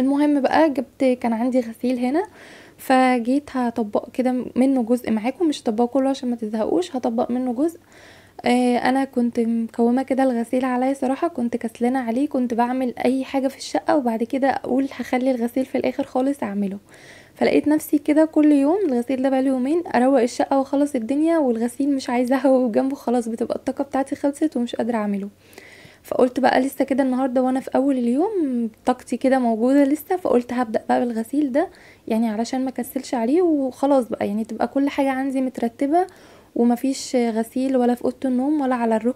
المهم بقى جبت كان عندي غسيل هنا فجيت هطبق كده منه جزء معاكم مش هطبقه كله عشان ما تزهقوش هطبق منه جزء آه، انا كنت مكومه كده الغسيل عليا صراحه كنت كسلانه عليه كنت بعمل اي حاجه في الشقه وبعد كده اقول هخلي الغسيل في الاخر خالص اعمله فلقيت نفسي كده كل يوم الغسيل ده بقاله يومين اروق الشقه واخلص الدنيا والغسيل مش عايزاه وجنبه خلاص بتبقى الطاقه بتاعتي خلصت ومش قادره اعمله فقلت بقى لسه كده النهارده وانا في اول اليوم طاقتي كده موجوده لسه فقلت هبدا بقى بالغسيل ده يعني علشان ما كسلش عليه وخلاص بقى يعني تبقى كل حاجه عندي مترتبه ومفيش غسيل ولا في اوضه النوم ولا على الركن